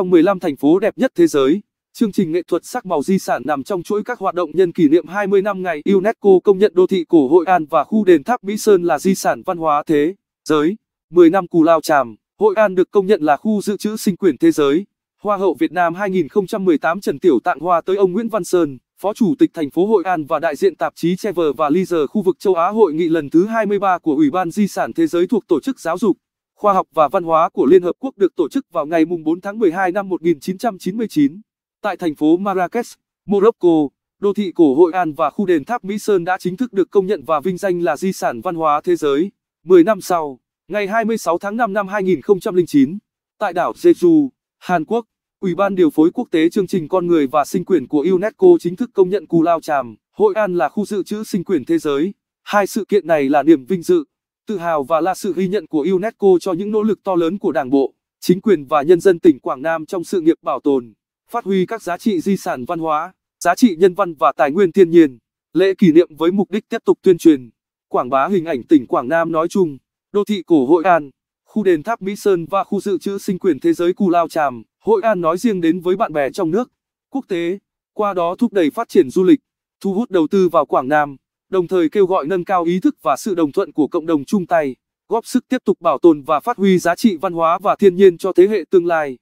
Trong 15 thành phố đẹp nhất thế giới, chương trình nghệ thuật sắc màu di sản nằm trong chuỗi các hoạt động nhân kỷ niệm 20 năm ngày UNESCO công nhận đô thị cổ Hội An và khu đền tháp Mỹ Sơn là di sản văn hóa thế giới. 10 năm Cù Lao Tràm, Hội An được công nhận là khu dự trữ sinh quyền thế giới. Hoa hậu Việt Nam 2018 Trần Tiểu tặng hoa tới ông Nguyễn Văn Sơn, Phó Chủ tịch thành phố Hội An và đại diện tạp chí Trevor và Leisure khu vực châu Á hội nghị lần thứ 23 của Ủy ban Di sản Thế giới thuộc Tổ chức Giáo dục khoa học và văn hóa của Liên Hợp Quốc được tổ chức vào ngày 4 tháng 12 năm 1999. Tại thành phố Marrakech, Morocco, đô thị cổ Hội An và khu đền tháp Mỹ Sơn đã chính thức được công nhận và vinh danh là di sản văn hóa thế giới. 10 năm sau, ngày 26 tháng 5 năm 2009, tại đảo Jeju, Hàn Quốc, Ủy ban điều phối quốc tế chương trình con người và sinh quyền của UNESCO chính thức công nhận Cù Lao Chàm, Hội An là khu dự trữ sinh quyền thế giới. Hai sự kiện này là niềm vinh dự tự hào và là sự ghi nhận của UNESCO cho những nỗ lực to lớn của Đảng bộ, chính quyền và nhân dân tỉnh Quảng Nam trong sự nghiệp bảo tồn, phát huy các giá trị di sản văn hóa, giá trị nhân văn và tài nguyên thiên nhiên. Lễ kỷ niệm với mục đích tiếp tục tuyên truyền, quảng bá hình ảnh tỉnh Quảng Nam nói chung, đô thị cổ Hội An, khu đền tháp Mỹ Sơn và khu dự trữ sinh quyền thế giới Cù Lao Tràm, Hội An nói riêng đến với bạn bè trong nước, quốc tế, qua đó thúc đẩy phát triển du lịch, thu hút đầu tư vào Quảng Nam đồng thời kêu gọi nâng cao ý thức và sự đồng thuận của cộng đồng chung tay, góp sức tiếp tục bảo tồn và phát huy giá trị văn hóa và thiên nhiên cho thế hệ tương lai.